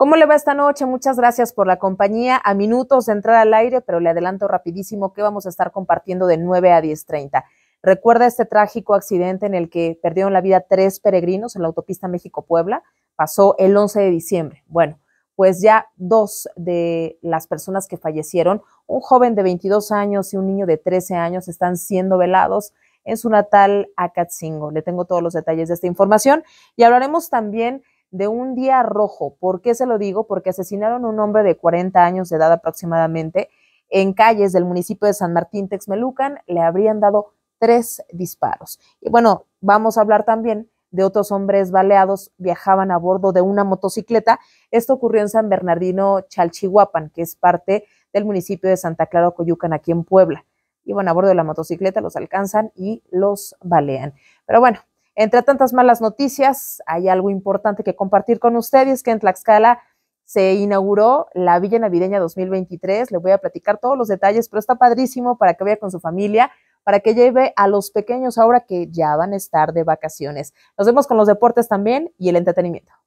¿Cómo le va esta noche? Muchas gracias por la compañía. A minutos de entrar al aire, pero le adelanto rapidísimo que vamos a estar compartiendo de 9 a 10.30. Recuerda este trágico accidente en el que perdieron la vida tres peregrinos en la autopista México-Puebla. Pasó el 11 de diciembre. Bueno, pues ya dos de las personas que fallecieron, un joven de 22 años y un niño de 13 años, están siendo velados en su natal Acatzingo. Le tengo todos los detalles de esta información y hablaremos también de un día rojo. ¿Por qué se lo digo? Porque asesinaron a un hombre de 40 años de edad aproximadamente en calles del municipio de San Martín Texmelucan. Le habrían dado tres disparos. Y bueno, vamos a hablar también de otros hombres baleados viajaban a bordo de una motocicleta. Esto ocurrió en San Bernardino Chalchihuapan, que es parte del municipio de Santa Clara Coyucan, aquí en Puebla. Iban a bordo de la motocicleta, los alcanzan y los balean. Pero bueno, entre tantas malas noticias, hay algo importante que compartir con ustedes, que en Tlaxcala se inauguró la Villa Navideña 2023. Le voy a platicar todos los detalles, pero está padrísimo para que vaya con su familia, para que lleve a los pequeños ahora que ya van a estar de vacaciones. Nos vemos con los deportes también y el entretenimiento.